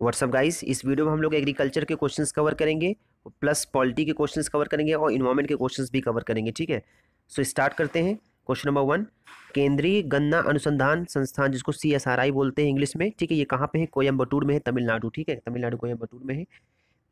WhatsApp guys इस video में हम लोग एग्रीकल्चर के क्वेश्चंस कवर करेंगे प्लस पॉलिटी के क्वेश्चंस कवर करेंगे और इन्वायरमेंट के क्वेश्चंस भी कवर करेंगे ठीक है सो स्टार्ट करते हैं क्वेश्चन नंबर वन केंद्रीय गन्ना अनुसंधान संस्थान जिसको सी बोलते हैं इंग्लिश में ठीक है ये कहाँ पे है कोयम्बटूर में है तमिलनाडु ठीक है तमिलनाडु कोयम्बटूर में है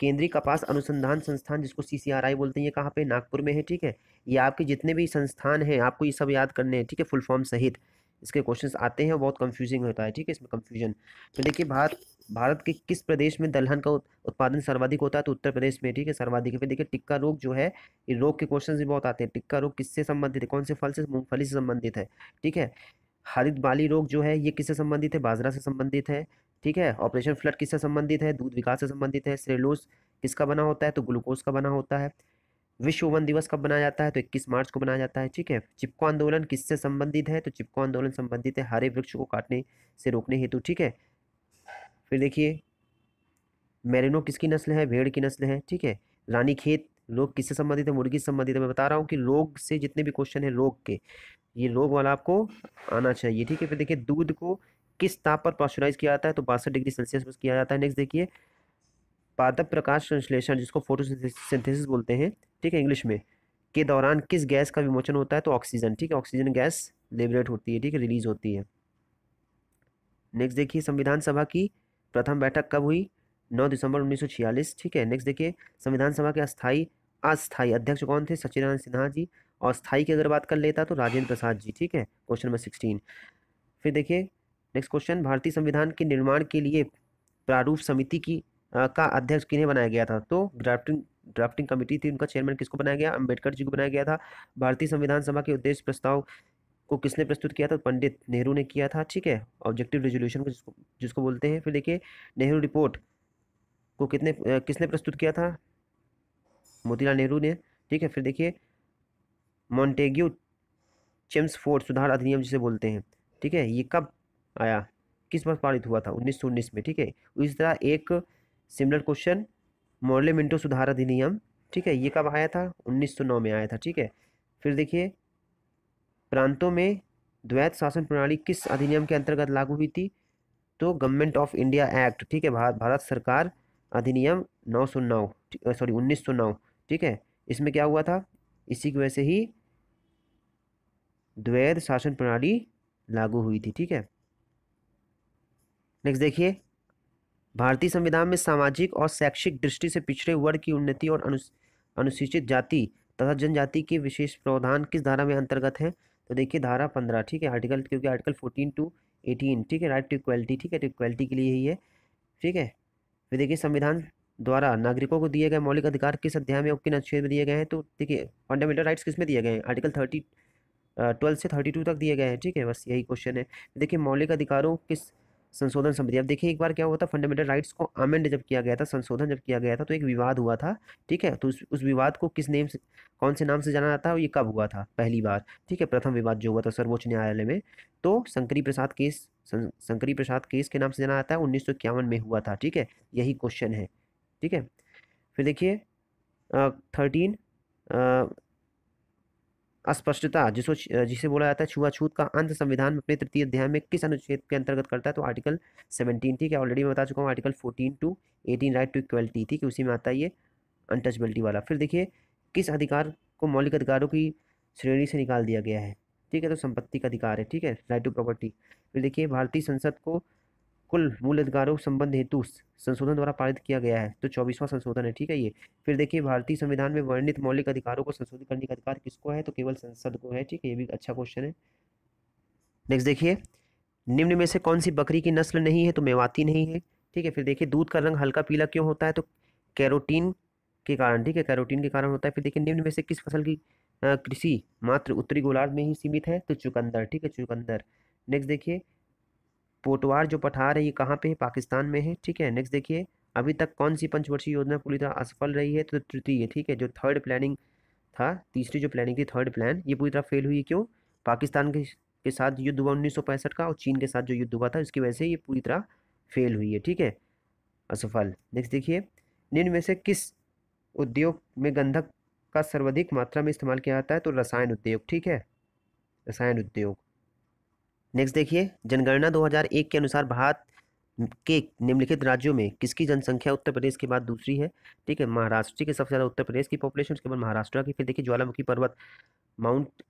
केंद्रीय कपास अनुसंधान संस्थान जिसको सी बोलते हैं ये कहाँ पे नागपुर में है ठीक है ये आपके जितने भी संस्थान हैं आपको ये सब याद करने हैं ठीक है फुल फॉर्म सहित इसके क्वेश्चंस आते हैं बहुत कंफ्यूजिंग होता है ठीक है इसमें कंफ्यूजन तो देखिए भारत भारत के किस प्रदेश में दलहन का उत्पादन सर्वाधिक होता है तो उत्तर प्रदेश में ठीक है सर्वाधिक फिर देखिए टिक्का रोग जो है ये रोग के क्वेश्चन भी बहुत आते हैं टिक्का रोग किससे संबंधित है कौन से फल से मूँगफली से संबंधित है ठीक है हरित बाली रोग जो है ये किससे संबंधित है बाजरा से संबंधित है ठीक है ऑपरेशन फ्लड किससे संबंधित है दूध विकास से संबंधित है सेलोस किसका बना होता है तो ग्लूकोज का बना होता है विश्व वन दिवस कब मनाया जाता है तो 21 मार्च को मनाया जाता है ठीक है चिपको आंदोलन किससे संबंधित है तो चिपको आंदोलन संबंधित है हरे वृक्ष को काटने से रोकने हेतु ठीक है फिर देखिए मेरिनो किसकी नस्ल है भेड़ की नस्ल है ठीक है रानी खेत लोग किससे संबंधित है मुर्गी से संबंधित है मैं बता रहा हूँ कि रोग से जितने भी क्वेश्चन है रोग के ये रोग वाला आपको आना चाहिए ठीक है फिर देखिए दूध को किस ताप पर पॉस्चुराइज किया जाता है तो बासठ डिग्री सेल्सियस पर किया जाता है नेक्स्ट देखिए पादप प्रकाश संश्लेषण जिसको फोटोसिंथेसिस बोलते हैं ठीक है इंग्लिश में के दौरान किस गैस का विमोचन होता है तो ऑक्सीजन ठीक है ऑक्सीजन गैस लिबरेट होती है ठीक है रिलीज होती है नेक्स्ट देखिए संविधान सभा की प्रथम बैठक कब हुई नौ दिसंबर उन्नीस ठीक है नेक्स्ट देखिए संविधान सभा के अस्थाई अस्थाई अध्यक्ष कौन थे सचिनारायण सिन्हा जी और स्थायी की अगर बात कर लेता तो राजेंद्र प्रसाद जी ठीक है क्वेश्चन नंबर सिक्सटीन फिर देखिए नेक्स्ट क्वेश्चन भारतीय संविधान के निर्माण के लिए प्रारूप समिति की आ, का अध्यक्ष किन्हें बनाया गया था तो ड्राफ्टिंग ड्राफ्टिंग कमेटी थी उनका चेयरमैन किसको बनाया गया अंबेडकर जी को बनाया गया था भारतीय संविधान सभा के उद्देश्य प्रस्ताव को किसने प्रस्तुत किया था तो पंडित नेहरू ने किया था ठीक है ऑब्जेक्टिव रेजोल्यूशन को जिसको जिसको बोलते हैं फिर देखिए नेहरू रिपोर्ट को कितने किसने प्रस्तुत किया था मोतीलाल नेहरू ने ठीक है फिर देखिए मॉन्टेग्यू चेम्स फोर्ट सुधार अधिनियम जिसे बोलते हैं ठीक है ये कब आया किस वर्ष पारित हुआ था उन्नीस सौ उन्नीस में ठीक है इस तरह एक सिमिलर क्वेश्चन मॉडले मिंटो सुधार अधिनियम ठीक है ये कब आया था 1909 में आया था ठीक है फिर देखिए प्रांतों में द्वैत शासन प्रणाली किस अधिनियम के अंतर्गत लागू हुई थी तो गवर्नमेंट ऑफ इंडिया एक्ट ठीक है भारत भारत सरकार अधिनियम 909 सॉरी 1909 ठीक है इसमें क्या हुआ था इसी की वजह से ही द्वैत शासन प्रणाली लागू हुई थी ठीक है नेक्स्ट देखिए भारतीय संविधान में सामाजिक और शैक्षिक दृष्टि से पिछड़े वर्ग की उन्नति और अनु अनुसूचित जाति तथा जनजाति के विशेष प्रावधान किस धारा में अंतर्गत है तो देखिए धारा पंद्रह ठीक है आर्टिकल क्योंकि आर्टिकल फोर्टीन टू एटीन ठीक है राइट टू इक्वलिटी ठीक है इक्वलिटी के लिए ही है ठीक है फिर देखिए संविधान द्वारा नागरिकों को दिए गए मौलिक अधिकार किस अध्याय में किन अनुच्छेद में दिए गए हैं तो देखिए फंडामेंटल राइट्स किस में दिए गए हैं आर्टिकल थर्टी ट्वेल्व से थर्टी टू तक दिए गए हैं ठीक है बस यही क्वेश्चन है देखिए मौलिक अधिकारों किस संशोधन समिति अब देखिए एक बार क्या हुआ था फंडामेंटल राइट्स को अमेंड जब किया गया था संशोधन जब किया गया था तो एक विवाद हुआ था ठीक है तो उस, उस विवाद को किस नेम से कौन से नाम से जाना जाता है और ये कब हुआ था पहली बार ठीक है प्रथम विवाद जो हुआ था सर्वोच्च न्यायालय में तो शंकरी प्रसाद केस शंकरी प्रसाद केस के नाम से जाना जाता है उन्नीस में हुआ था ठीक है यही क्वेश्चन है ठीक है फिर देखिए थर्टीन अस्पष्टता जिसको जिसे बोला जाता है छुआछूत का अंत संविधान में अपने तृतीय अध्याय में किस अनुच्छेद के अंतर्गत करता है तो आर्टिकल सेवनटीन ठीक है ऑलरेडी मैं बता चुका हूँ article fourteen to eighteen right to equality ठीक है उसी में आता है ये अनटचबिलिटी वाला फिर देखिए किस अधिकार को मौलिक अधिकारों की श्रेणी से निकाल दिया गया है ठीक है तो संपत्ति का अधिकार है ठीक है राइट टू प्रॉपर्टी फिर देखिए भारतीय संसद को कुल मूल अधिकारों संबंध हेतु संशोधन द्वारा पारित किया गया है तो चौबीसवां संशोधन है ठीक है ये फिर देखिए भारतीय संविधान में वर्णित मौलिक अधिकारों को संशोधित करने का अधिकार किसको है तो केवल संसद को है ठीक है ये भी अच्छा क्वेश्चन है नेक्स्ट देखिए निम्न में से कौन सी बकरी की नस्ल नहीं है तो मेवाती नहीं है ठीक है फिर देखिए दूध का रंग हल्का पीला क्यों होता है तो कैरोटीन के कारण ठीक है कैरोटीन के कारण होता है फिर देखिए निम्न में से किस फसल की कृषि मात्र उत्तरी गोलार्ध में ही सीमित है तो चुकंदर ठीक है चुकंदर नेक्स्ट देखिए पोटवार जो पठार है ये कहाँ पे है पाकिस्तान में है ठीक है नेक्स्ट देखिए अभी तक कौन सी पंचवर्षीय योजना पूरी तरह असफल रही है तो तृतीय ठीक है जो थर्ड प्लानिंग था तीसरी जो प्लानिंग थी थर्ड प्लान ये पूरी तरह फेल हुई क्यों पाकिस्तान के के साथ युद्ध हुआ उन्नीस का और चीन के साथ जो युद्ध हुआ था उसकी वजह से ये पूरी तरह फेल हुई है ठीक है असफल नेक्स्ट देखिए निम्न में से किस उद्योग में गंधक का सर्वाधिक मात्रा में इस्तेमाल किया जाता है तो रसायन उद्योग ठीक है रसायन उद्योग नेक्स्ट देखिए जनगणना 2001 के अनुसार भारत के निम्नलिखित राज्यों में किसकी जनसंख्या उत्तर प्रदेश के बाद दूसरी है ठीक है महाराष्ट्र की सबसे ज़्यादा उत्तर प्रदेश की पॉपुलेशन उसके बाद महाराष्ट्र की फिर देखिए ज्वालामुखी पर्वत माउंट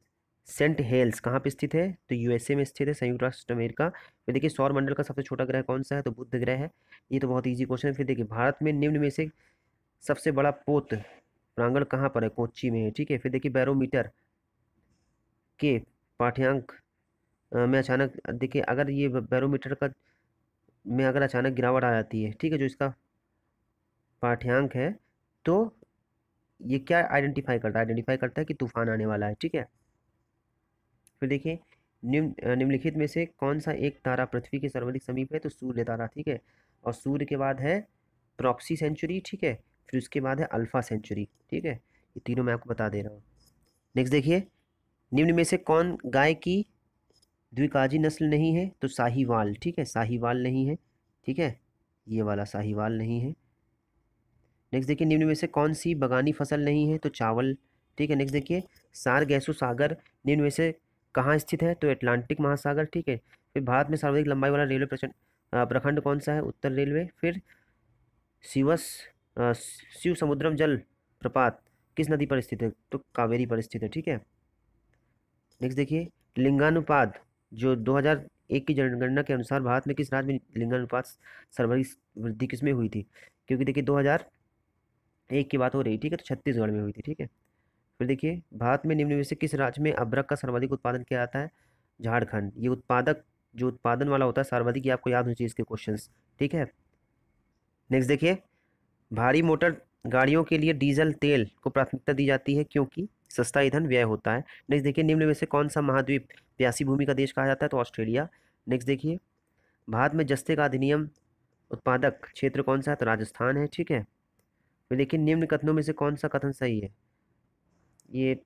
सेंट हेल्स कहाँ पर स्थित है तो यूएसए में स्थित है संयुक्त राष्ट्र अमेरिका फिर देखिए सौर मंडल का सबसे छोटा ग्रह कौन सा है तो बुद्ध ग्रह है ये तो बहुत ईजी क्वेश्चन है फिर देखिए भारत में निम्न में से सबसे बड़ा पोत प्रांगण कहाँ पर है कोच्ची में है ठीक है फिर देखिए बैरोमीटर के पाठ्यांक में अचानक देखिए अगर ये बैरोमीटर का में अगर अचानक गिरावट आ जाती है ठीक है जो इसका पाठ्यांक है तो ये क्या आइडेंटिफाई करता है आइडेंटिफाई करता है कि तूफान आने वाला है ठीक है फिर देखिए निम्न निम्नलिखित में से कौन सा एक तारा पृथ्वी के सर्वाधिक समीप है तो सूर्य तारा ठीक है और सूर्य के बाद है प्रॉक्सी सेंचुरी ठीक है फिर उसके बाद है अल्फ़ा सेंचुरी ठीक है ये तीनों मैं आपको बता दे रहा हूँ नेक्स्ट देखिए निम्न में से कौन गाय की द्विकाजी नस्ल नहीं है तो साहिवाल ठीक है साहिवाल नहीं है ठीक है ये वाला साहिवाल नहीं है नेक्स्ट देखिए निम्न में से कौन सी बगानी फसल नहीं है तो चावल ठीक है नेक्स्ट देखिए सार गैसो सागर निम्न में से कहाँ स्थित है तो अटलांटिक महासागर ठीक है फिर भारत में सर्वाधिक लंबाई वाला रेलवे प्रचंड प्रखंड कौन सा है उत्तर रेलवे फिर शिवस शिव समुद्रम जल प्रपात किस नदी पर स्थित है तो कावेरी पर स्थित है ठीक है नेक्स्ट देखिए लिंगानुपात जो 2001 की जनगणना के अनुसार भारत में किस राज्य में लिंगानुपात सर्वाधिक वृद्धि किस में हुई थी क्योंकि देखिए दो एक की बात हो रही ठीक है तो छत्तीसगढ़ में हुई थी ठीक है फिर देखिए भारत में निम्न में से किस राज्य में अभ्रक का सर्वाधिक उत्पादन किया जाता है झारखंड ये उत्पादक जो उत्पादन वाला होता है सर्वाधिक ये आपको याद होनी चाहिए इसके क्वेश्चन ठीक है नेक्स्ट देखिए भारी मोटर गाड़ियों के लिए डीजल तेल को प्राथमिकता दी जाती है क्योंकि सस्ता ईंधन व्यय होता है नेक्स्ट देखिए निम्न में से कौन सा महाद्वीप प्यासी भूमि का देश कहा जाता है तो ऑस्ट्रेलिया नेक्स्ट देखिए भारत में जस्ते का अधिनियम उत्पादक क्षेत्र कौन सा है तो राजस्थान है ठीक है फिर देखिए निम्न कथनों में से कौन सा कथन सही है ये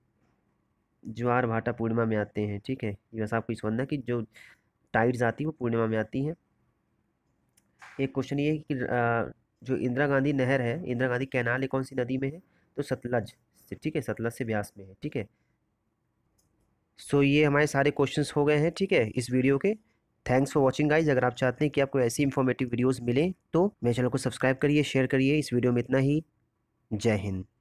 ज्वार भाटा पूर्णिमा में आते हैं ठीक है ये बस आपको समझना कि जो टाइड्स आती है वो पूर्णिमा में आती हैं एक क्वेश्चन ये है कि जो इंदिरा गांधी नहर है इंदिरा गांधी कैनाल है कौन सी नदी में है तो सतलज से ठीक है सतलज से ब्यास में है ठीक है सो ये हमारे सारे क्वेश्चंस हो गए हैं ठीक है इस वीडियो के थैंक्स फॉर वॉचिंग गाइज अगर आप चाहते हैं कि आपको ऐसी इन्फॉर्मेटिव वीडियोज़ मिलें तो मेरे चैनल को सब्सक्राइब करिए शेयर करिए इस वीडियो में इतना ही जय हिंद